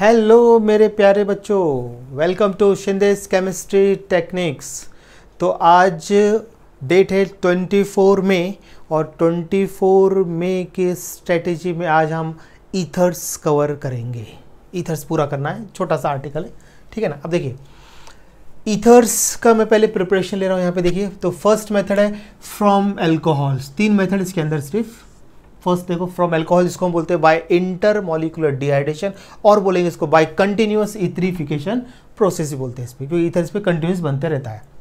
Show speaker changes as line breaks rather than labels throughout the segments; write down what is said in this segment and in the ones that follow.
hello मेरे प्यारे बच्चों welcome to Shinde's chemistry techniques तो आज डेट है 24 में और 24 में के स्ट्रेटेजी में आज हम ईथर्स कवर करेंगे ईथर्स पूरा करना है छोटा सा आर्टिकल है ठीक है ना अब देखिए ईथर्स का मैं पहले प्रिपरेशन ले रहा हूँ यहाँ पे देखिए तो फर्स्ट मेथड है फ्रॉम एल्कोहल्स तीन मेथड इसके अंदर सिर्फ फर्स्ट देखो फ्रॉम एल्कोहल इसको हम बोलते हैं बाय इंटर डिहाइड्रेशन और बोलेंगे इसको बाय कंटिन्यूस इथरीफिकेशन प्रोसेस ही बोलते हैं इस पर क्योंकि ईथर इस पर कंटिन्यूस बनते रहता है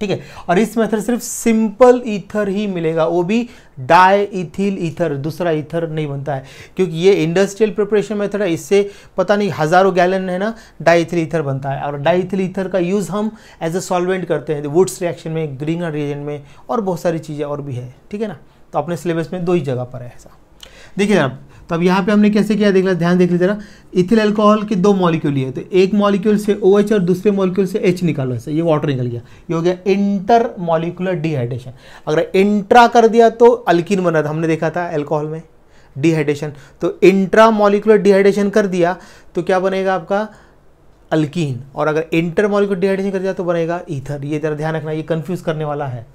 ठीक है और इस मेथड सिर्फ सिंपल ईथर ही मिलेगा वो भी डाई इथिल ईथर दूसरा ईथर नहीं बनता है क्योंकि ये इंडस्ट्रियल प्रिपरेशन मेथड है इससे पता नहीं हज़ारों गैलन है ना डाई इथिल ईथर बनता है और डाई इथिल ईथर का यूज़ हम एज अ सॉल्वेंट करते हैं वुड्स रिएक्शन में ग्रीनर रीजन में और बहुत सारी चीज़ें और भी है ठीक है ना तो अपने सिलेबस में दो ही जगह पर है ऐसा देखिए जरा तो अब यहाँ पे हमने कैसे किया देख ध्यान देख लीजिए जरा इथिल अल्कोहल के दो मॉलिक्यूल लिए तो एक मॉलिक्यूल से ओ OH और दूसरे मॉलिक्यूल से एच निकालो ऐसे ये वाटर निकल गया ये हो गया इंटर मॉलिकुलर डिहाइड्रेशन अगर इंट्रा कर दिया तो अल्किन बना था हमने देखा था एल्कोहल में डिहाइड्रेशन तो इंट्रा मॉलिकुलर डिहाइड्रेशन कर दिया तो क्या बनेगा आपका अल्कीन और अगर इंटर मॉलिकुलर डिहाइड्रेशन कर दिया तो बनेगा ईथर ये जरा ध्यान रखना ये कन्फ्यूज़ करने वाला है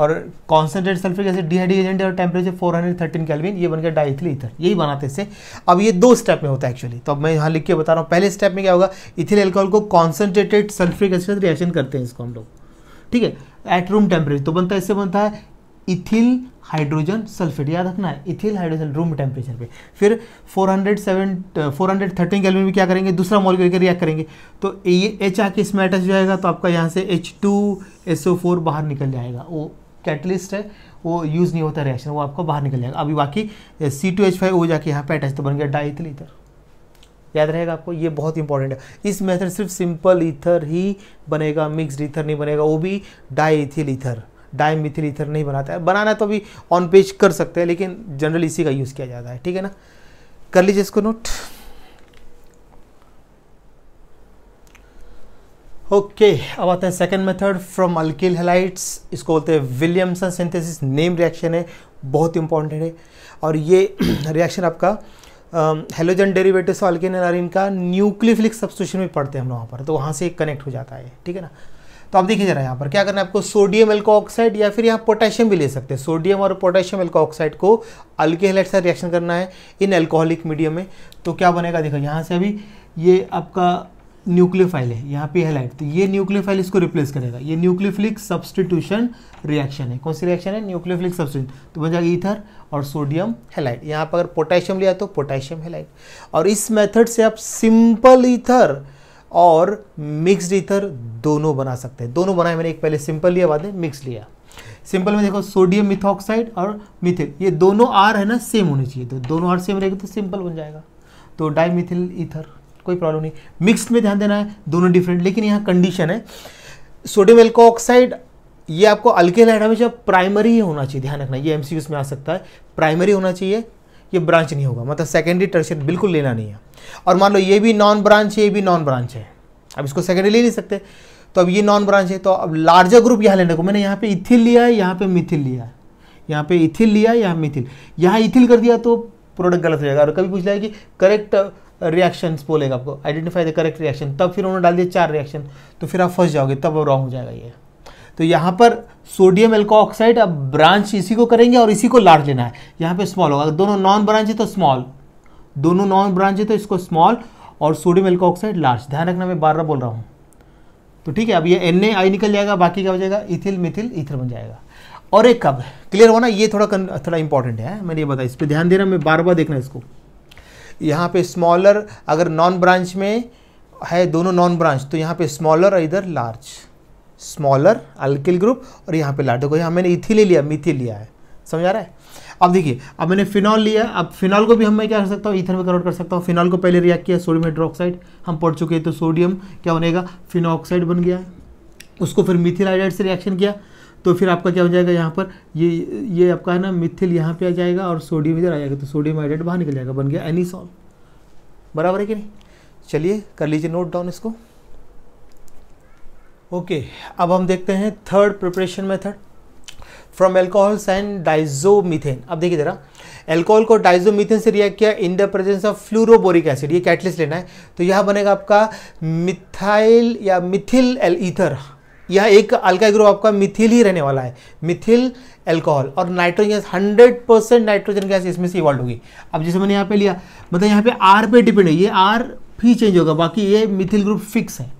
और कॉन्सेंट्रेट सल्फर एसिड डीहाइड्री एजेंट और टेम्परेचर 413 कैलविन ये बन गया डाइथिल ईथर यही बनाते इससे अब ये दो स्टेप में होता है एक्चुअली तो अब मैं यहाँ लिख के बता रहा हूँ पहले स्टेप में क्या होगा इथिल एल्कोहल को कॉन्सेंट्रेटेड सल्फ्रिक एसिड रिएक्शन करते हैं इसको हम लोग ठीक है एट रूम टेम्परेचर तो बनता है इससे बनता है इथिल हाइड्रोजन सल्फेट याद रखना है इथिल हाइड्रोजन रूम टेम्परेचर पे फिर 407 413 सेवन में क्या करेंगे दूसरा मॉल करके रिएक्ट करेंगे तो ये एच आके इसमें अटैच हो जाएगा तो आपका यहाँ से एच टू ओ फोर बाहर निकल जाएगा वो कैटलिस्ट है वो यूज़ नहीं होता रिएक्शन वो आपको बाहर निकल जाएगा अभी बाकी सी टू एच फाइव वो जाके यहाँ पे अटैच तो बन गया डाइथल ईथर याद रहेगा आपको ये बहुत इंपॉर्टेंट है इस मेथड सिर्फ सिंपल ईथर ही बनेगा मिक्सड ईथर नहीं बनेगा वो भी diethyl ether die Mithil ether नहीं बनाता है बनाना तो अभी ऑन पेज कर सकते हैं लेकिन जनरल इसी का यूज़ किया जाता है ठीक है ना कर लीजिए इसको नोट ओके अब आते हैं second method from alkyl halides इसको बोलते हैं विलियमसन सिंथेसिस नेम रिएक्शन है बहुत इंपॉर्टेंट है और ये रिएक्शन आपका हेलोजन डेरिवेटिव्स अल्किन एनारिन का न्यूक्लियोफिलिक सब्सिट्यूशन में पढ़ते हैं हम वहाँ पर तो वहाँ से कनेक्ट हो जाता है ठीक है ना तो आप देखिए जरा यहाँ पर क्या करना है आपको सोडियम एल्कोऑक्साइड या फिर यहाँ पोटेशियम भी ले सकते हैं सोडियम और पोटेशियम एल्कोऑक्साइड को अल्केहलाइट से रिएक्शन करना है इन एल्कोहलिक मीडियम में तो क्या बनेगा देखो यहाँ से अभी ये आपका न्यूक्लियोफाइल है यहाँ पे हेलाइट तो ये न्यूक्लियोफाइल इसको रिप्लेस करेगा ये न्यूक्लियोफिलिक सब्सटीट्यूशन रिएक्शन है कौन सी रिएक्शन है न्यूक्लियोफिलिक सब्सटीट्यूशन तो बन जाएगा ईथर और सोडियम हेलाइट यहाँ पर अगर पोटेशियम लिया तो पोटेशियम हेलाइट और इस मेथड से आप सिंपल ईथर और मिक्सड ईथर दोनों बना सकते हैं दोनों बनाए मैंने एक पहले सिंपल लिया बाद में मिक्स लिया सिंपल में देखो सोडियम मिथॉक्साइड और मिथिल ये दोनों आर है ना सेम होने चाहिए तो दोनों आर सेम रहेगा तो सिंपल बन जाएगा तो डाई मिथिल ईथर कोई प्रॉब्लम नहीं मिक्स में ध्यान देना है दोनों डिफरेंट लेकिन यहाँ कंडीशन है सोडियम एल्कोऑक्साइड ये आपको अल्केल में हमेशा प्राइमरी ही होना चाहिए ध्यान रखना ये एम में आ सकता है प्राइमरी होना चाहिए ये ब्रांच नहीं होगा मतलब सेकेंडरी टर्शन बिल्कुल लेना नहीं है और मान लो ये भी नॉन ब्रांच है ये भी नॉन ब्रांच है अब इसको सेकेंडरी ले नहीं सकते तो अब ये नॉन ब्रांच है तो अब लार्जर ग्रुप यहाँ लेने को मैंने यहाँ पे इथिल लिया है यहाँ पे मिथिल लिया है यहाँ पे इथिल लिया है यहाँ मिथिल यहाँ इथिल कर दिया तो प्रोडक्ट गलत हो जाएगा और कभी पूछ लिया कि करेक्ट रिएक्शंस बोलेगा आपको आइडेंटिफाई द करेक्ट रिएक्शन तब फिर उन्होंने डाल दिया चार रिएक्शन तो फिर आप फंस जाओगे तब रॉन्ग हो जाएगा ये तो यहाँ पर सोडियम एल्कोऑक्साइड अब ब्रांच इसी को करेंगे और इसी को लार्ज लेना है यहाँ पे स्मॉल होगा दोनों नॉन ब्रांच है तो स्मॉल दोनों नॉन ब्रांच है तो इसको स्मॉल और सोडियम एल्कोऑक्साइड लार्ज ध्यान रखना मैं बार बार बोल रहा हूँ तो ठीक है अब ये एन आई निकल जाएगा बाकी क्या हो जाएगा इथिल मिथिल ईथर बन जाएगा और एक कब क्लियर होना ये थोड़ा कन, थोड़ा इंपॉर्टेंट है मैंने ये बताया इस पर ध्यान देना मैं बार बार देखना इसको यहाँ पे स्मॉलर अगर नॉन ब्रांच में है दोनों नॉन ब्रांच तो यहाँ पे स्मॉलर और इधर लार्ज स्मॉलर अल्किल ग्रुप और यहाँ पे लार्ज देखो यहाँ मैंने इथिल लिया मिथिल लिया है समझ आ रहा है अब देखिए अब मैंने फिनॉल लिया अब फिनॉल को भी हम मैं क्या कर सकता हूँ इथर में कन्वर्ट कर सकता हूँ फिनॉल को पहले रिएक्ट किया सोडियम हाइड्रोक्साइड हम पढ़ चुके हैं तो सोडियम क्या बनेगा फिनोक्साइड बन गया है उसको फिर मिथिल हाइड्राइड से रिएक्शन किया तो फिर आपका क्या हो जाएगा यहाँ पर ये ये आपका है ना मिथिल यहाँ पे आ जाएगा और सोडियम इधर आ जाएगा तो सोडियम हाइड्रेट बाहर निकल जाएगा बन गया एनिसॉल बराबर है कि नहीं चलिए कर लीजिए नोट डाउन इसको ओके अब हम देखते हैं third preparation method from alcohol and diazomethane अब देखिए जरा एल्कोहल को डाइजोमिथेन से रिएक्ट किया in the presence of fluoroboric acid ये कैटलिस्ट लेना है तो यह बनेगा आपका मिथाइल या मिथिल एल ईथर यह एक अल्का ग्रुप आपका मिथिल ही रहने वाला है मिथिल एल्कोहल और nitrogen gas hundred percent nitrogen gas इसमें से इवॉल्व होगी अब जैसे मैंने यहाँ पे लिया मतलब यहाँ पे आर पे डिपेंड है ये आर भी चेंज होगा बाकी ये मिथिल ग्रुप फिक्स है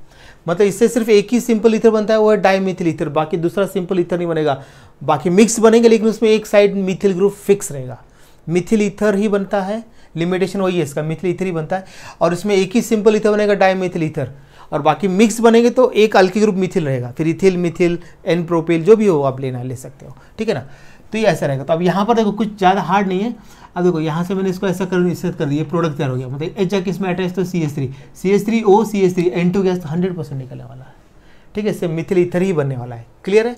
मतलब इससे सिर्फ एक ही सिंपल इथर बनता है वो है मिथिल इथर बाकी दूसरा सिंपल इथर नहीं बनेगा बाकी मिक्स बनेंगे लेकिन उसमें एक साइड मिथिल ग्रुप फिक्स रहेगा मिथिल इथर ही बनता है लिमिटेशन वही है इसका मिथिल इथर ही बनता है और इसमें एक ही सिंपल इथर बनेगा मिथिल इथर और बाकी मिक्स बनेंगे तो एक अल्की ग्रुप मिथिल रहेगा फिर इथिल मिथिल एन प्रोपिल जो भी हो आप लेना ले सकते हो ठीक है ना तो ये ऐसा रहेगा तो अब यहाँ पर देखो कुछ ज़्यादा हार्ड नहीं है अब देखो यहाँ से मैंने इसको ऐसा कर इससे कर दिया प्रोडक्ट तैयार हो गया मतलब एच जाके इसमें अटैच तो C S three C S three O C S three N two gas तो हंड्रेड परसेंट निकलने वाला है ठीक है इससे मिथिल इथर ही बनने वाला है क्लियर है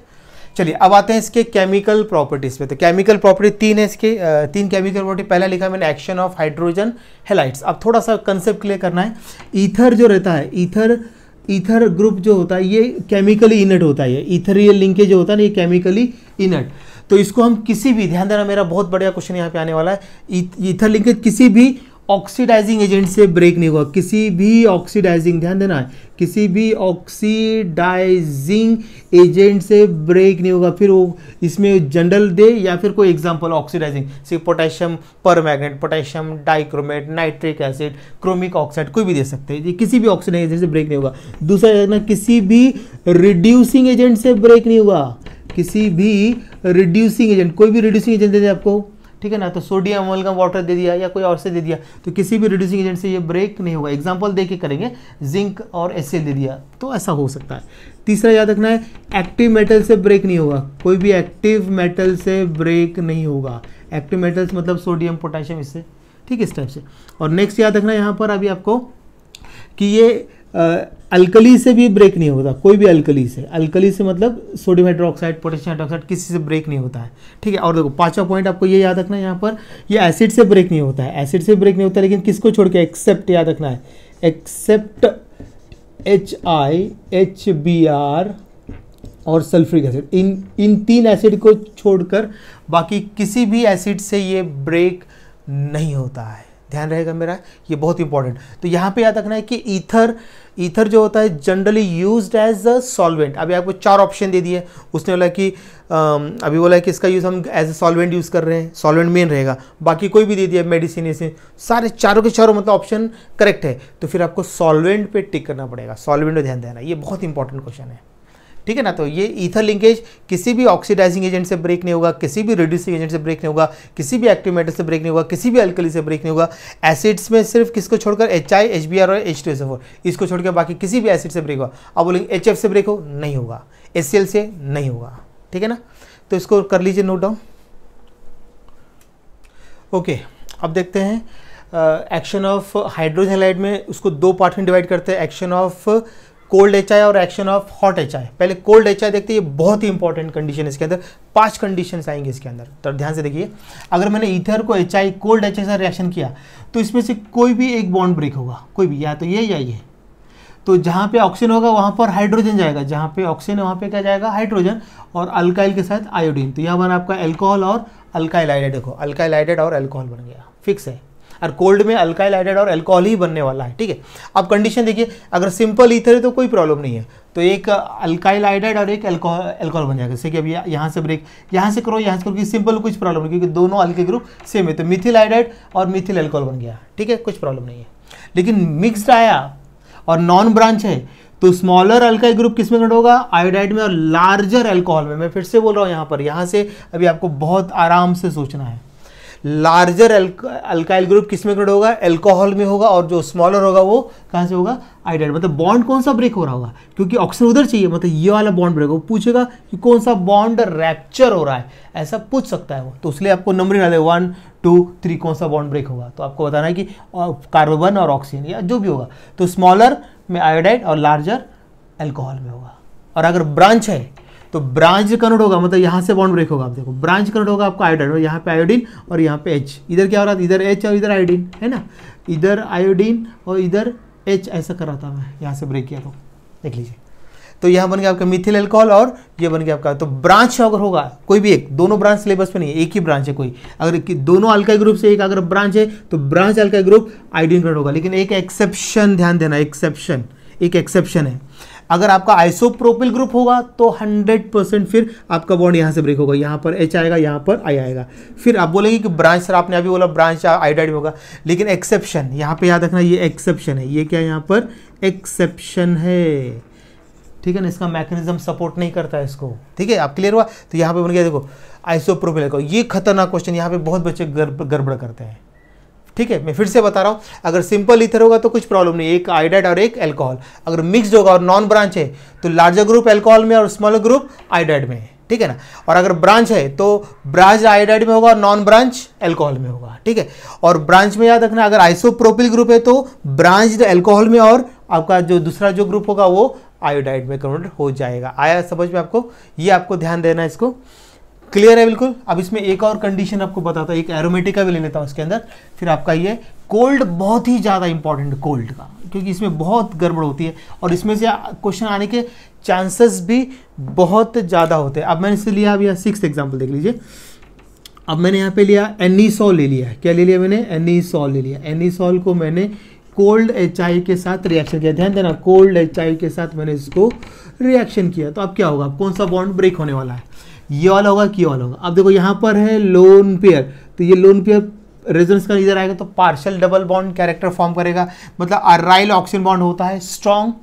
चलिए अब आते हैं इसके केमिकल प्रॉपर्टीज पे तो केमिकल प्रॉपर्टी तीन है इसके तीन केमिकल प्रॉपर्टी पहला लिखा मैंने एक्शन ऑफ हाइड्रोजन हेलाइट्स अब थोड़ा सा कंसेप्ट क्लियर करना है ईथर जो रहता है ईथर ईथर ग्रुप जो होता है ये केमिकली इनट होता है ईथर ये लिंकेज जो होता है ना ये केमिकली इनट तो इसको हम किसी भी ध्यान देना मेरा बहुत बढ़िया क्वेश्चन यहाँ पे आने वाला है ईथर e, लिंकेज किसी भी ऑक्सीडाइजिंग एजेंट से ब्रेक नहीं होगा किसी भी ऑक्सीडाइजिंग ध्यान देना है किसी भी ऑक्सीडाइजिंग एजेंट से ब्रेक नहीं होगा फिर वो इसमें जनरल दे या फिर कोई एग्जांपल ऑक्सीडाइजिंग सिर्फ potassium permanganate potassium dichromate nitric acid chromic oxide कोई भी दे सकते हैं किसी भी ऑक्सीडाइज एजेंट से ब्रेक नहीं होगा दूसरा ना किसी भी रिड्यूसिंग एजेंट से ब्रेक नहीं होगा किसी भी रिड्यूसिंग एजेंट कोई भी रिड्यूसिंग एजेंट दे दे आपको ठीक है ना तो सोडियम का वाटर दे दिया या कोई और से दे दिया तो किसी भी रिड्यूसिंग एजेंट से ये ब्रेक नहीं होगा एग्जाम्पल दे के करेंगे जिंक और एस दे दिया तो ऐसा हो सकता है तीसरा याद रखना है एक्टिव मेटल से ब्रेक नहीं होगा कोई भी एक्टिव मेटल से ब्रेक नहीं होगा एक्टिव मेटल्स मतलब सोडियम पोटेशियम इससे ठीक है इस टाइप से और नेक्स्ट याद रखना यहाँ पर अभी आपको कि ये अल्कली से भी ब्रेक नहीं होता कोई भी अल्कली से अल्कली से मतलब सोडियम हाइड्रोक्साइड पोटेशियम हाइड्रोक्साइड किसी से ब्रेक नहीं होता है ठीक है और देखो पांचवा पॉइंट आपको ये याद रखना है यहाँ पर ये एसिड से ब्रेक नहीं होता है एसिड से ब्रेक नहीं होता लेकिन किसको छोड़ के एक्सेप्ट याद रखना है except H I H B R और सल्फ्रिक एसिड इन इन तीन एसिड को छोड़कर बाकी किसी भी एसिड से ये ब्रेक नहीं होता है ध्यान रहेगा मेरा ये बहुत इंपॉर्टेंट तो यहाँ पे याद रखना है कि ईथर ईथर जो होता है generally use as a solvent अभी आपको चार ऑप्शन दे दिए उसने बोला कि अभी बोला है कि इसका यूज़ हम एज अ सॉल्वेंट यूज़ कर रहे हैं सॉल्वेंट मेन रहेगा बाकी कोई भी दे दिया मेडिसिन ऐसे सारे चारों के चारों मतलब ऑप्शन करेक्ट है तो फिर आपको सॉल्वेंट पे टिक करना पड़ेगा सॉल्वेंट पर ध्यान देना ये बहुत इंपॉर्टेंट क्वेश्चन है ठीक है ना तो ये ईथर लिंकेज किसी भी ऑक्सीडाइजिंग एजेंट से ब्रेक नहीं होगा किसी भी रिड्यूसिंग एजेंट से ब्रेक नहीं होगा किसी भी एक्टिव मेटल से ब्रेक नहीं होगा किसी भी अल्कली से ब्रेक नहीं होगा एसिड्स में सिर्फ किसको छोड़कर H I H B R और एच टू एस फोर इसको छोड़कर बाकी किसी भी एसिड से ब्रेक होगा अब बोलेंगे एच एफ से ब्रेक हो नहीं होगा एस सी एल से नहीं होगा ठीक है ना तो इसको कर लीजिए नोट डाउन ओके अब देखते हैं एक्शन ऑफ हाइड्रोजन हाइलाइड में उसको दो पार्ट में डिवाइड करते हैं action of cold H I और action of hot H I पहले कोल्ड एच आई देखते हैं ये बहुत ही इंपॉर्टेंट कंडीशन है इसके अंदर पांच कंडीशन आएंगे इसके अंदर तो ध्यान से देखिए अगर मैंने इथर को H I cold H I से रिएक्शन किया तो इसमें से कोई भी एक बॉन्ड ब्रेक होगा कोई भी या तो ये या ये तो जहाँ पे ऑक्सीजन होगा वहाँ पर हाइड्रोजन जाएगा जहाँ पे ऑक्सीजन है वहाँ पे क्या जाएगा हाइड्रोजन और अल्काइल के साथ आयोडीन तो यहाँ बना आपका एल्कोहल और अल्काइल आइडेड देखो अल्काइल हाइड्रेड और एल्कोहल बन गया फिक्स है और कोल्ड में अल्काइल हाइड्राइड और एल्कोहल ही बनने वाला है ठीक है अब कंडीशन देखिए अगर सिंपल ईथर है तो कोई प्रॉब्लम नहीं है तो एक अल्काइल हाइड्राइड और एक एल्कोहल एल्कोहल बन जाएगा जैसे कि अब यहाँ से ब्रेक यहाँ से करो यहाँ से करो क्योंकि सिंपल कुछ प्रॉब्लम नहीं क्योंकि दोनों अल्के ग्रुप सेम है तो मिथिल हाइड्राइड और मिथिल एल्कोहल बन गया ठीक है कुछ प्रॉब्लम नहीं है लेकिन मिक्सड आया और नॉन ब्रांच है तो स्मॉलर अल्काइल ग्रुप किस में होगा आयोडाइड में और लार्जर अल्कोहल में मैं फिर से बोल रहा हूँ यहाँ पर यहाँ से अभी आपको बहुत आराम से सोचना है लार्जर अल्काइल ग्रुप किस में कनेक्ट होगा एल्कोहल में होगा और जो स्मॉलर होगा वो कहाँ से होगा आइडाइड मतलब बॉन्ड कौन सा ब्रेक हो रहा होगा क्योंकि ऑक्सीजन उधर चाहिए मतलब ये वाला बॉन्ड ब्रेक होगा पूछेगा कि कौन सा बॉन्ड रैप्चर हो रहा है ऐसा पूछ सकता है वो तो इसलिए आपको नंबर ही डाले वन टू थ्री कौन सा बॉन्ड ब्रेक होगा तो आपको बताना है कि कार्बन और ऑक्सीजन या जो भी होगा तो स्मॉलर में आयोडाइड और लार्जर एल्कोहल में होगा और अगर ब्रांच है तो ब्रांच कनेक्ट होगा मतलब यहाँ से बॉन्ड ब्रेक होगा आप देखो ब्रांच कनेक्ट होगा आपका आयोडाइन और यहाँ पे आयोडीन और यहाँ पे एच इधर क्या हो रहा था इधर एच और इधर आयोडीन है ना इधर आयोडीन और इधर एच ऐसा कर रहा था मैं यहाँ से ब्रेक किया तो देख लीजिए तो यहाँ बन गया आपका मिथिल एल्कोहल और ये बन गया आपका तो ब्रांच अगर होगा कोई भी एक दोनों ब्रांच सिलेबस पर नहीं है एक ही ब्रांच है कोई अगर दोनों अल्काई ग्रुप से एक अगर ब्रांच है तो ब्रांच अल्काई ग्रुप आइडेंटिकल होगा लेकिन एक एक्सेप्शन ध्यान देना एक्सेप्शन एक एक्सेप्शन है अगर आपका आइसोप्रोपिल ग्रुप होगा तो 100 परसेंट फिर आपका बॉन्ड यहाँ से ब्रेक होगा यहाँ पर एच आएगा यहाँ पर आई आएगा फिर आप बोलेंगे कि ब्रांच सर आपने अभी बोला ब्रांच आइडाइड होगा लेकिन एक्सेप्शन यहाँ पे याद रखना ये एक्सेप्शन है ये क्या यहाँ पर एक्सेप्शन है ठीक है ना इसका मैकेनिज्म सपोर्ट नहीं करता है इसको ठीक है आप क्लियर हुआ तो यहाँ पर बन गया देखो आइसोप्रोपिल ये खतरनाक क्वेश्चन यहाँ पर बहुत बच्चे गड़बड़ करते हैं ठीक है मैं फिर से बता रहा हूँ अगर सिंपल इथर होगा तो कुछ प्रॉब्लम नहीं एक आयोडाइड और एक एल्कोहल अगर मिक्सड होगा और नॉन ब्रांच है तो लार्जर ग्रुप एल्कोहल में और स्मॉलर ग्रुप आइडाइड में है ठीक है ना और अगर ब्रांच है तो ब्रांच आयोडाइड में होगा और नॉन ब्रांच एल्कोहल में होगा ठीक है और ब्रांच में याद रखना अगर आइसोप्रोपिल ग्रुप है तो ब्रांच एल्कोहल में और आपका जो दूसरा जो ग्रुप होगा वो आयोडाइड में कन्वर्ट हो जाएगा आया समझ में आपको ये आपको ध्यान देना इसको क्लियर है बिल्कुल अब इसमें एक और कंडीशन आपको बताता हूँ एक एरोमेटिक का भी ले लेता हूँ इसके अंदर फिर आपका ये कोल्ड बहुत ही ज़्यादा इंपॉर्टेंट कोल्ड का क्योंकि इसमें बहुत गड़बड़ होती है और इसमें से क्वेश्चन आने के चांसेस भी बहुत ज़्यादा होते हैं अब मैंने इसे लिया अब यहाँ सिक्स एग्जाम्पल देख लीजिए अब मैंने यहाँ पे लिया एनीसॉल ले लिया क्या ले लिया मैंने एनीसॉल ले लिया सॉल को मैंने कोल्ड एच के साथ रिएक्शन किया ध्यान देना कोल्ड एच के साथ मैंने इसको रिएक्शन किया तो अब क्या होगा कौन सा बॉन्ड ब्रेक होने वाला है ये वाला होगा कि वाला होगा अब देखो यहाँ पर है लोन पेयर तो ये लोन पेयर रेजोनेंस का इधर आएगा तो partial double bond character form करेगा मतलब अराइल ऑक्सीजन बॉन्ड होता है strong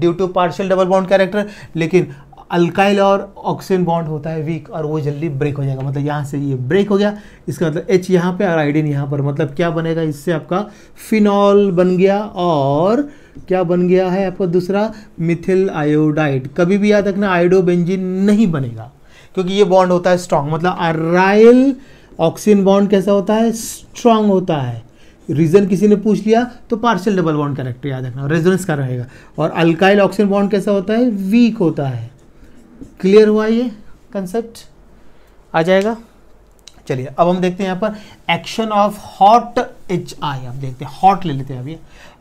due to partial double bond character लेकिन अल्काइल और ऑक्सीजन बॉन्ड होता है वीक और वो जल्दी ब्रेक हो जाएगा मतलब यहाँ से ये ब्रेक हो गया इसका मतलब एच यहाँ पे और आइडिन यहाँ पर मतलब क्या बनेगा इससे आपका फिनॉल बन गया और क्या बन गया है आपका दूसरा मिथिल आयोडाइड कभी भी याद रखना आयोडोबेंजिन नहीं बनेगा क्योंकि ये बॉन्ड होता है स्ट्रांग मतलब अराइल ऑक्सीजन बॉन्ड कैसा होता है स्ट्रांग होता है रीजन किसी ने पूछ लिया तो पार्शियल डबल बॉन्ड करेक्ट याद रखना रेजोनेंस का रहेगा और अल्काइल ऑक्सीजन बॉन्ड कैसा होता है वीक होता है क्लियर हुआ ये कंसेप्ट आ जाएगा चलिए अब हम देखते हैं यहाँ पर action of hot H I अब देखते हैं हॉट ले लेते हैं अभी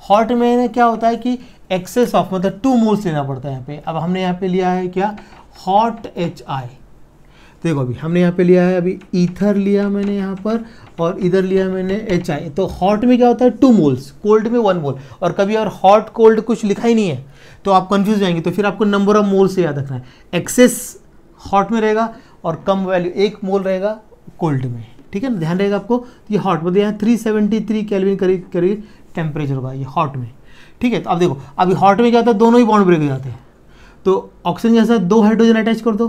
हॉट में क्या होता है कि एक्सेस ऑफ मतलब टू मोल्स लेना पड़ता है यहाँ पे अब हमने यहाँ पे लिया है क्या हॉट एच आई देखो अभी हमने यहाँ पे लिया है अभी ईथर लिया मैंने यहाँ पर और इधर लिया मैंने एच आई तो हॉट में क्या होता है टू मोल्स कोल्ड में वन मोल और कभी और हॉट कोल्ड कुछ लिखा ही नहीं है तो आप कन्फ्यूज जाएंगे तो फिर आपको नंबर ऑफ मोल्स याद रखना है एक्सेस हॉट में रहेगा और कम वैल्यू एक मोल रहेगा कोल्ड में ठीक है ना ध्यान रहेगा आपको तो ये हॉट मतलब यहाँ थ्री सेवेंटी थ्री कैलविन करीब करीब टेम्परेचर होगा ये हॉट में ठीक है तो अब देखो अभी हॉट में क्या होता है दोनों ही बॉन्ड ब्रेक हो जाते हैं तो ऑक्सीजन जैसा दो हाइड्रोजन अटैच कर दो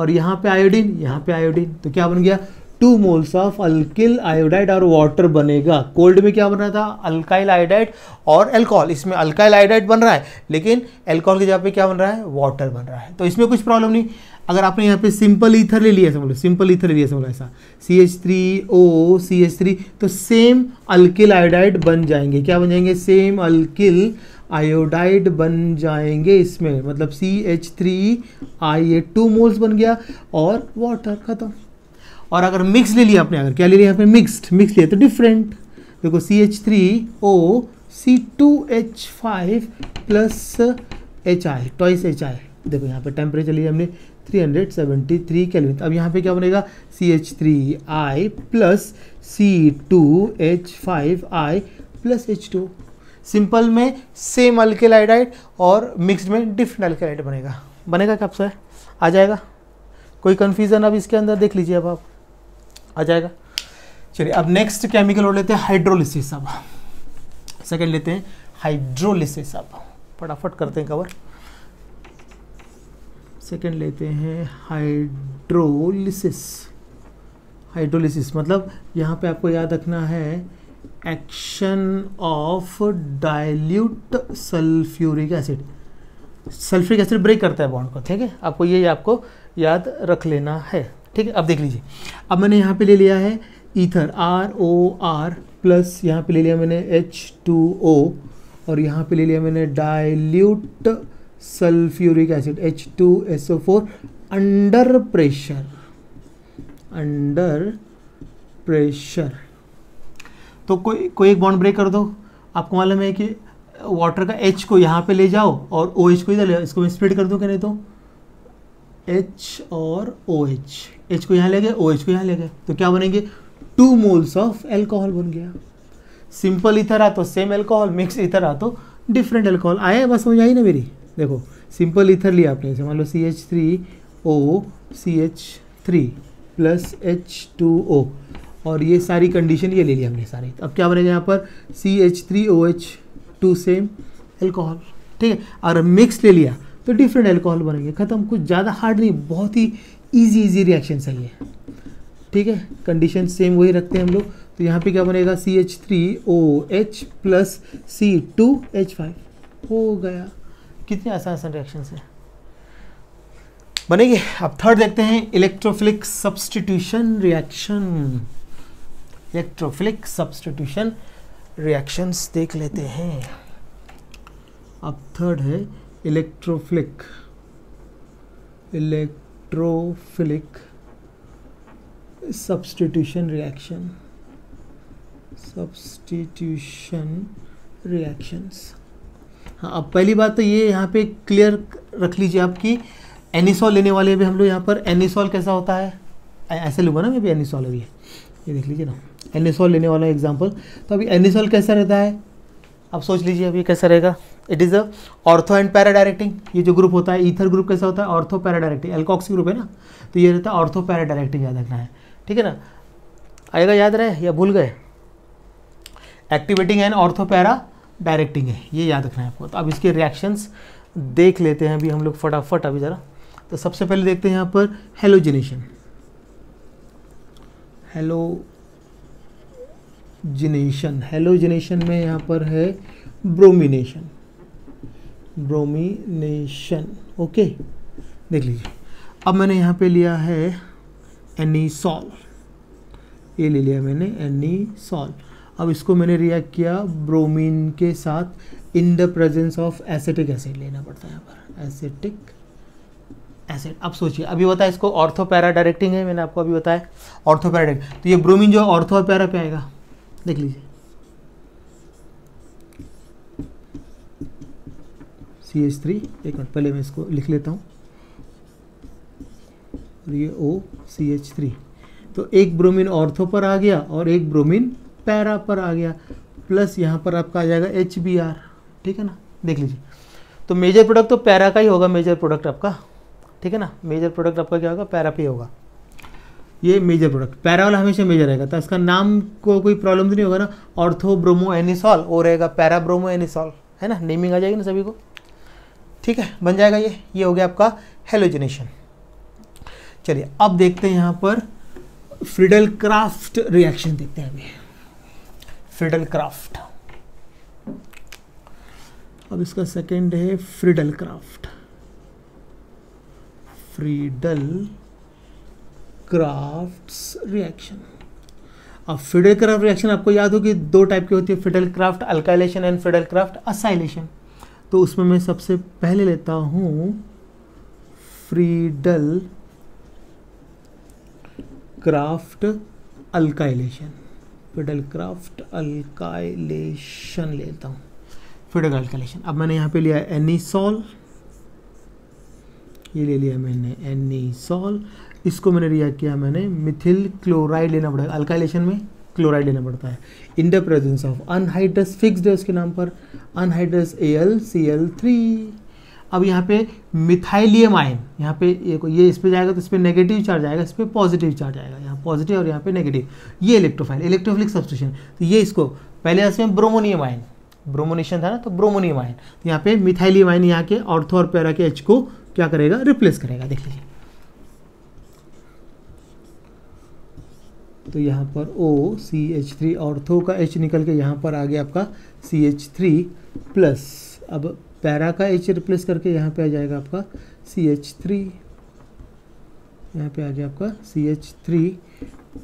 और यहाँ पे आयोडीन यहाँ पे आयोडीन तो क्या बन गया two moles of alkyl iodide और वाटर बनेगा कोल्ड में क्या बन रहा था अल्काइल आयोडाइड और एल्कोहल इसमें अल्काइल आयोडाइड बन रहा है लेकिन एल्कोहल की जगह पे क्या बन रहा है वाटर बन रहा है तो इसमें कुछ प्रॉब्लम नहीं अगर आपने यहाँ पे सिंपल ईथर ले लिया समझ सिंपल ईथर ले लिया समझ ऐसा C H three O C H three तो सेम अल्किल आयोडाइड बन जाएंगे क्या बन जाएंगे सेम अल्किल आयोडाइड बन जाएंगे इसमें मतलब C H three I A two moles बन गया और वाटर खत्म और अगर मिक्स ले लिया आपने अगर क्या ले लिया आपने मिक्सड मिक्स लिया तो डिफरेंट देखो C H three O C two H five plus H I twice H I देखो यहाँ पे टेम्परेचर लिया हमने 373 केल्विन अब यहाँ पे क्या बनेगा C H three I plus C two H five I plus H two simple में सेम अल्केलाइडाइड और मिक्सड में डिफरेंट अल्केलाइड बनेगा बनेगा कब सर आ जाएगा कोई कन्फ्यूज़न अब इसके अंदर देख लीजिए अब आप आ जाएगा चलिए अब नेक्स्ट केमिकल और लेते हैं हाइड्रोलिसिस अब सेकेंड लेते हैं हाइड्रोलिसिस अब फटाफट करते हैं कवर सेकेंड लेते हैं हाइड्रोलिसिस हाइड्रोलिसिस मतलब यहाँ पे आपको याद रखना है action of dilute sulphuric acid sulphuric acid break करता है बॉन्ड को ठीक है आपको ये आपको याद रख लेना है ठीक है अब देख लीजिए अब मैंने यहाँ पे ले लिया है ether R O R plus यहाँ पे ले लिया मैंने एच टू ओ और यहाँ पे ले लिया मैंने dilute sulphuric acid H two S O four under pressure under pressure तो कोई कोई एक बॉन्ड ब्रेक कर दो आपको मालूम है कि वाटर का एच को यहाँ पे ले जाओ और ओ OH एच को इधर ले जाओ इसको मैं स्प्लिट कर दूँ कि नहीं तो एच और ओ एच एच को यहाँ ले गए ओ एच को यहाँ ले गए तो क्या बनेंगे टू मोल्स ऑफ एल्कोहल बन गया सिंपल इथर आ तो सेम एल्कोहल मिक्स इथर आ तो डिफरेंट एल्कोहल आया बस समझ आई ना मेरी देखो सिंपल इथर लिया आपने जैसे मान लो C H three O C H three plus H two O और ये सारी कंडीशन ये ले ली हमने सारी अब क्या बनेगा यहाँ पर C H three O H two same alcohol ठीक है और मिक्स ले लिया तो डिफरेंट एल्कोहल बनेंगे ख़त्म कुछ ज़्यादा हार्ड नहीं बहुत ही ईजी ईजी रिएक्शन सही है ठीक है कंडीशन सेम वही रखते हैं हम लोग तो यहाँ पे क्या बनेगा C H three O H plus C two H five हो गया कितने आसान आसान रिएक्शन है बनेंगे अब थर्ड देखते हैं electrophilic substitution reaction electrophilic substitution reactions देख लेते हैं अब थर्ड है electrophilic electrophilic substitution reaction substitution reactions हाँ अब पहली बात तो ये यहाँ पे क्लियर रख लीजिए आपकी एनिसॉल लेने वाले भी हम लोग यहाँ पर एनिसॉल कैसा होता है ऐसे लूँगा ना मैं भी एनिसॉल है ये देख लीजिए ना एनिसोल लेने वाला एग्जाम्पल तो अभी एनिसोल कैसा रहता है आप सोच लीजिए अभी कैसा रहेगा it is a ortho and para directing ये जो ग्रुप होता है ईथर ग्रुप कैसा होता है ortho para directing alkoxy group है ना तो ये रहता है ऑर्थो पैरा डायरेक्टिंग याद रखना है ठीक है ना आएगा याद रहे या भूल गए activating and ortho para directing है ये याद रखना है आपको तो अब इसके रिएक्शंस देख लेते हैं अभी हम लोग फटाफट अभी ज़रा तो सबसे पहले देखते हैं यहाँ पर हेलोजिनेशन हेलो जिनेशन हेलोजिनेशन में यहाँ पर है ब्रोमिनेशन ब्रोमिनेशन ओके देख लीजिए अब मैंने यहाँ पे लिया है एनीसॉल ये ले लिया मैंने एनीसॉल अब इसको मैंने रिएक्ट किया ब्रोमीन के साथ in the presence of acetic acid लेना पड़ता है यहाँ पर एसिटिक एसिड अब सोचिए अभी बताया इसको ऑर्थोपैरा डायरेक्टिंग है मैंने आपको अभी बताया ऑर्थोपैरा डायरेक्ट तो ये ब्रोमीन जो ऑर्थोपैरा पे आएगा देख लीजिए सी एच थ्री एक मिनट पहले मैं इसको लिख लेता हूँ और ये ओ सी एच थ्री तो एक ब्रोमीन ऑर्थो पर आ गया और एक ब्रोमीन पैरा पर आ गया प्लस यहाँ पर आपका आ जाएगा एच बी आर ठीक है ना देख लीजिए तो मेजर प्रोडक्ट तो पैरा का ही होगा मेजर प्रोडक्ट आपका ठीक है ना मेजर प्रोडक्ट आपका क्या होगा पैरा पे होगा ये मेजर प्रोडक्ट पैराल हमेशा मेजर रहेगा तो इसका नाम को कोई प्रॉब्लम तो नहीं होगा ना ऑर्थो ब्रोमो एनिसॉल वो रहेगा ब्रोमो एनिसॉल है ना नेमिंग आ जाएगी ना सभी को ठीक है बन जाएगा ये ये हो गया आपका हेलोजिनेशन चलिए अब देखते हैं यहाँ पर फ्रिडल क्राफ्ट रिएक्शन देखते हैं अभी फ्रिडल क्राफ्ट अब इसका सेकेंड है Friedel Crafts Friedel Crafts reaction अब फिडल क्राफ्ट रिएक्शन आपको याद होगी दो टाइप की होती है Friedel Crafts alkylation and Friedel Crafts acylation तो उसमें मैं सबसे पहले लेता हूं Friedel Crafts alkylation Friedel Crafts alkylation लेता हूं फिडल अल्काइलेशन अब मैंने यहाँ पे लिया सॉल ये ले लिया मैंने एनीसॉल इसको मैंने रिएक्ट किया मैंने मिथिल क्लोराइड लेना पड़ेगा अल्काइलेशन में क्लोराइड लेना पड़ता है in the presence of anhydrous fix है उसके नाम पर anhydrous A L C L three अब यहाँ पे मिथाइलियम आयन यहाँ पे ये ये इस पर जाएगा तो इस पर नेगेटिव चार्ज आएगा इस पर पॉजिटिव चार्ज आएगा यहाँ पॉजिटिव और यहाँ पे नेगेटिव ये इलेक्ट्रोफाइल इलेक्ट्रोफिलिक सब्सटेशन तो ये इसको पहले ऐसे में ब्रोमोनियम आयन ब्रोमोनेशन था ना तो ब्रोमोनियम आयन तो यहाँ पे मिथाइलियम आयन यहाँ के ऑर्थो और पैरा के एच को क्या करेगा रिप्लेस करेगा देख लीजिए तो यहाँ पर ओ सी एच थ्री और थो का एच निकल के यहाँ पर आ गया आपका सी एच थ्री प्लस अब पैरा का एच रिप्लेस करके यहाँ पे आ जाएगा आपका सी एच थ्री यहाँ पे आ गया आपका C H three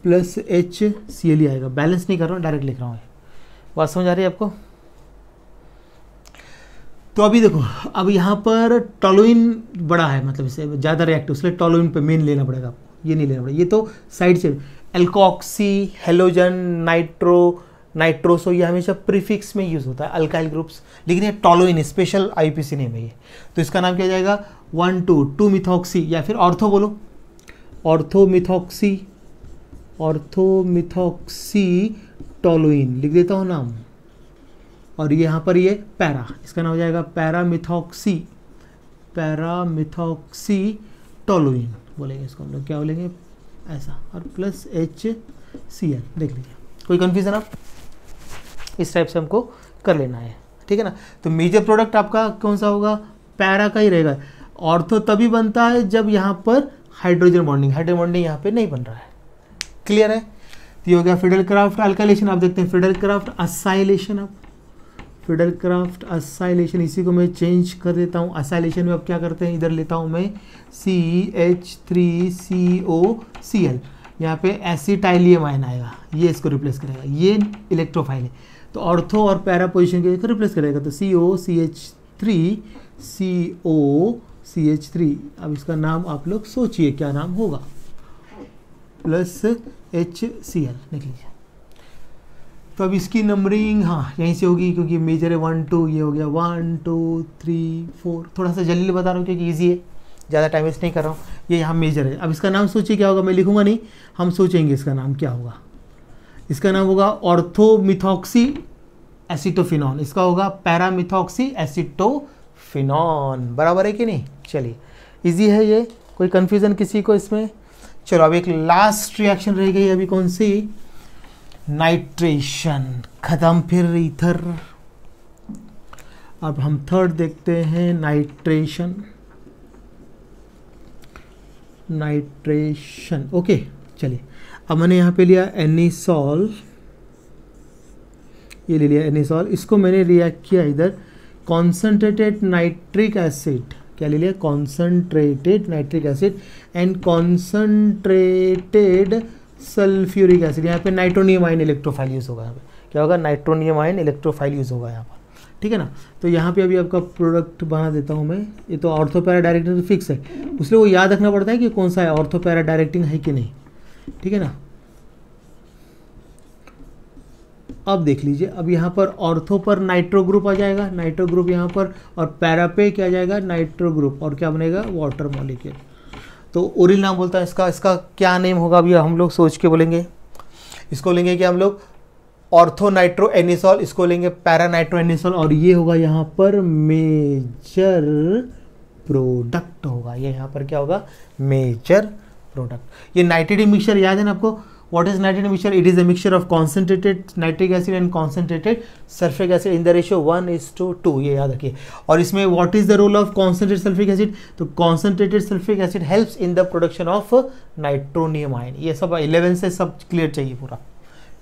plus H C L ही आएगा बैलेंस नहीं कर रहा हूँ डायरेक्ट लिख रहा हूँ बात समझ आ रही है आपको तो अभी देखो अब यहाँ पर टॉलोइन बड़ा है मतलब इससे ज़्यादा रिएक्टिव इसलिए टॉलोइन पे मेन लेना पड़ेगा आपको ये नहीं लेना पड़ेगा ये तो साइड से एल्कोक्सी हेलोजन नाइट्रो नाइट्रोसो ये हमेशा प्रीफिक्स में यूज़ होता है अल्काइल ग्रुप्स लेकिन ये टॉलोइन स्पेशल आईपीसी नेम है ये तो इसका नाम क्या जाएगा वन टू टू मिथॉक्सी या फिर ऑर्थो बोलो ऑर्थोमिथोक्सी ऑर्थोमिथॉक्सी टॉलोइन लिख देता हूँ नाम और ये यहाँ पर ये पैरा इसका नाम हो जाएगा पैरामिथॉक्सी पैरामिथॉक्सी टोलोइन बोलेंगे इसको हम लोग क्या बोलेंगे ऐसा और प्लस एच सी एल देख लीजिए कोई कन्फ्यूज़न आप इस टाइप से हमको कर लेना है ठीक है ना तो मेजर प्रोडक्ट आपका कौन सा होगा पैरा का ही रहेगा और तो तभी बनता है जब यहाँ पर हाइड्रोजन बॉन्डिंग हाइड्रोजन बॉन्डिंग यहाँ पे नहीं बन रहा है क्लियर है तो ये हो गया फिडल क्राफ्ट अल्कालेशन आप देखते हैं फिडल क्राफ्ट असाइलेशन आप फिडल क्राफ्ट असाइलेशन इसी को मैं चेंज कर देता हूँ असाइलेशन में अब क्या करते हैं इधर लेता हूँ मैं C H three C O C L यहाँ पे एसिटाइलियम आयन आएगा ये इसको रिप्लेस करेगा ये इलेक्ट्रोफाइल है तो ऑर्थो और पैरा पोजिशन के इसको रिप्लेस करेगा तो C O C H three C O C H three अब इसका नाम आप लोग सोचिए क्या नाम होगा प्लस एच सी एल लिख लीजिए तो अब इसकी नंबरिंग हाँ यहीं से होगी क्योंकि मेजर है वन टू ये हो गया वन टू थ्री फोर थोड़ा सा जल्दी बता रहा हूँ क्योंकि ईजी है ज़्यादा टाइम वेस्ट नहीं कर रहा हूँ ये यहाँ मेजर है अब इसका नाम सोचिए क्या होगा मैं लिखूँगा नहीं हम सोचेंगे इसका नाम क्या होगा इसका नाम होगा ऑर्थोमिथॉक्सी एसिटोफिन इसका होगा पैरामिथॉक्सी एसिटोफिनॉन बराबर है कि नहीं चलिए इजी है ये कोई कन्फ्यूज़न किसी को इसमें चलो अब एक लास्ट रिएक्शन रह गई अभी कौन सी नाइट्रेशन खत्म फिर इधर अब हम थर्ड देखते हैं नाइट्रेशन नाइट्रेशन ओके चलिए अब मैंने यहाँ पे लिया एनिसॉल ये ले लिया एनिसॉल इसको मैंने रिएक्ट किया इधर कॉन्सेंट्रेटेड नाइट्रिक एसिड क्या ले लिया concentrated nitric acid and concentrated sulphuric acid यहाँ पे नाइट्रोनियम आइन इलेक्ट्रोफाइल यूज़ होगा यहाँ पे क्या होगा नाइट्रोनियम आइन इलेक्ट्रोफाइल यूज़ होगा यहाँ पर ठीक है ना तो यहाँ पे अभी आपका प्रोडक्ट बना देता हूँ मैं ये तो ऑर्थोपैरा डायरेक्टिंग तो फिक्स है उसलिए वो याद रखना पड़ता है कि कौन सा है ऑर्थोपैरा डायरेक्टिंग है कि नहीं ठीक है ना अब देख लीजिए अब यहाँ पर ऑर्थो पर नाइट्रो ग्रुप आ जाएगा नाइट्रो ग्रुप यहाँ पर और पैरापे क्या जाएगा नाइट्रो ग्रुप और क्या बनेगा वाटर मॉलिक्यूल तो ओरिल नाम बोलता है इसका इसका क्या नेम होगा अभी हम लोग सोच के बोलेंगे इसको लेंगे कि हम लोग ऑर्थोनाइट्रो एनिसॉल इसको लेंगे पैरानाइट्रो एनिसॉल और ये होगा यहाँ पर मेजर प्रोडक्ट होगा ये यहाँ पर क्या होगा मेजर प्रोडक्ट ये नाइट्रेट मिक्सचर याद है ना आपको what is nitrate mixture it is a mixture of concentrated nitric acid and concentrated sulfuric acid in the ratio 1 is to 2 ये याद रखिए और इसमें what is the role of concentrated sulfuric acid तो concentrated sulfuric acid helps in the production of nitronium ion ये सब 11 से सब क्लियर चाहिए पूरा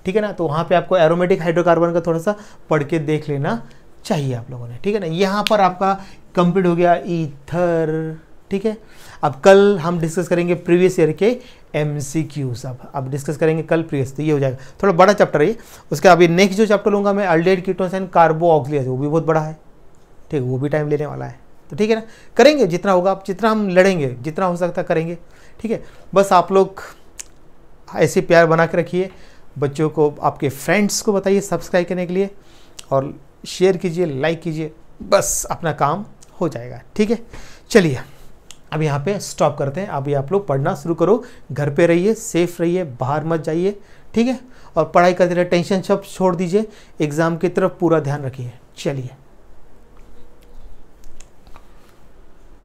ठीक है ना तो वहाँ पे आपको एरोमेटिक हाइड्रोकार्बन का थोड़ा सा पढ़ के देख लेना चाहिए आप लोगों ने ठीक है ना यहाँ पर आपका कंप्लीट हो गया ईथर ठीक है अब कल हम डिस्कस करेंगे प्रीवियस ईयर के एम सी क्यू सब अब डिस्कस करेंगे कल प्रीवियस तो ये हो जाएगा थोड़ा बड़ा चैप्टर है ये उसके अभी नेक्स्ट जो चैप्टर लूँगा मैं अल्डेड कीटोस एंड कार्बो ऑक्सीज वो भी बहुत बड़ा है ठीक है वो भी टाइम लेने वाला है तो ठीक है ना करेंगे जितना होगा आप जितना हम लड़ेंगे जितना हो सकता करेंगे ठीक है बस आप लोग ऐसे प्यार बना के रखिए बच्चों को आपके फ्रेंड्स को बताइए सब्सक्राइब करने के लिए और शेयर कीजिए लाइक कीजिए बस अपना काम हो जाएगा ठीक है चलिए अब यहाँ पे स्टॉप करते हैं अभी आप लोग पढ़ना शुरू करो घर पे रहिए सेफ रहिए बाहर मत जाइए ठीक है और पढ़ाई करते रहे टेंशन सब छोड़ दीजिए एग्ज़ाम की तरफ पूरा ध्यान रखिए चलिए